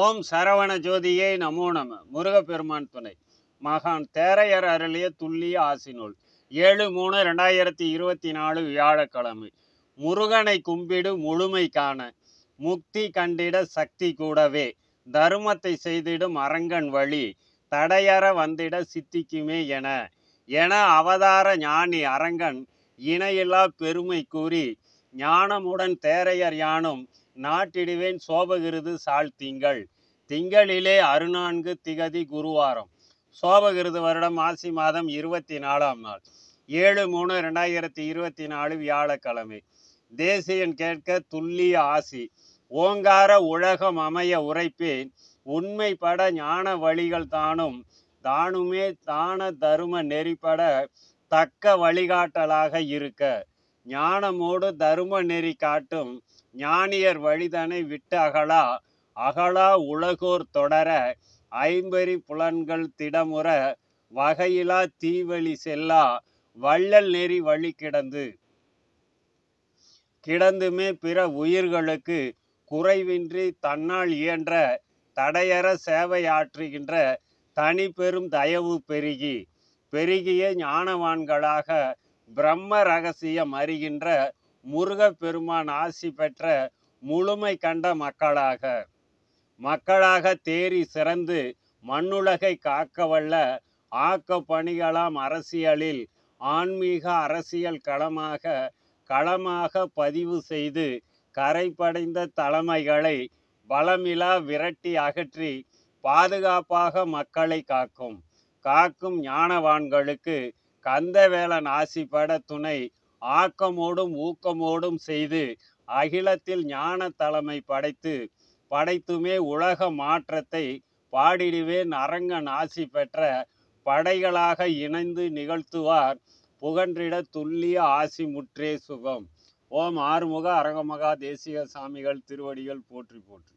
ஓம் சரவண ஜோதியை நமோ நம முருகப்பெருமான் துணை மகான் தேரையர் அருளிய துல்லிய நூல் ஏழு மூணு ரெண்டாயிரத்தி இருபத்தி நாலு வியாழக்கிழமை முருகனை கும்பிடு முழுமை காண முக்தி கண்டிட சக்தி கூடவே தருமத்தை செய்திடும் அரங்கன் வழி தடையற வந்திட சித்திக்குமே என என அவதார ஞானி அரங்கன் இணையில்லா பெருமை கூறி ஞானமுடன் தேரையர் யானும் நாட்டிடுவேன் சோபகிருது சால் திங்கள் திங்களிலே அறுநான்கு திகதி குருவாரம் சோபகிருது வருடம் ஆசி மாதம் இருபத்தி நாலாம் நாள் ஏழு மூணு ரெண்டாயிரத்தி இருபத்தி நாலு வியாழக்கிழமை தேசியன் கேட்க துல்லிய ஆசி ஓங்கார உலகம் அமைய உரைப்பேன் உண்மை பட ஞான வழிகள் தானும் தானுமே தான தரும நெறிப்பட தக்க வழிகாட்டலாக இருக்க ஞானமோடு தரும நெறி காட்டும் ஞானியர் வழிதனை விட்டு அகலா அகலா உலகோர் தொடர ஐம்பரி புலன்கள் திடமுற வகையிலா தீவழி செல்லா வள்ளல் நெறி வழி கிடந்து கிடந்துமே பிற உயிர்களுக்கு குறைவின்றி தன்னால் இயன்ற தடையற சேவையாற்றுகின்ற தனி பெரும் தயவு பெருகி பெருகிய ஞானவான்களாக பிரம்ம ரகசியம் அறிகின்ற முருகப்பெருமான் ஆசி பெற்ற முழுமை கண்ட மக்களாக மக்களாக தேறி சிறந்து மண்ணுலகை காக்கவல்ல ஆக்க பணிகளாம் அரசியலில் ஆன்மீக அரசியல் களமாக களமாக பதிவு செய்து கரைப்படைந்த தலைமைகளை பலமிலா விரட்டி அகற்றி பாதுகாப்பாக மக்களை காக்கும் காக்கும் ஞானவான்களுக்கு கந்தவேலன் ஆசிபட துணை ஆக்கமோடும் ஊக்கமோடும் செய்து அகிலத்தில் ஞான தலைமை படைத்து படைத்துமே உலக மாற்றத்தை பாடிடுவேன் அரங்கன் ஆசி பெற்ற படைகளாக இணைந்து நிகழ்த்துவார் புகன்றிட துல்லிய ஆசி முற்றே சுகம் ஓம் ஆறுமுக அரங்கமகா தேசிக சாமிகள் திருவடிகள் போற்றி போற்றி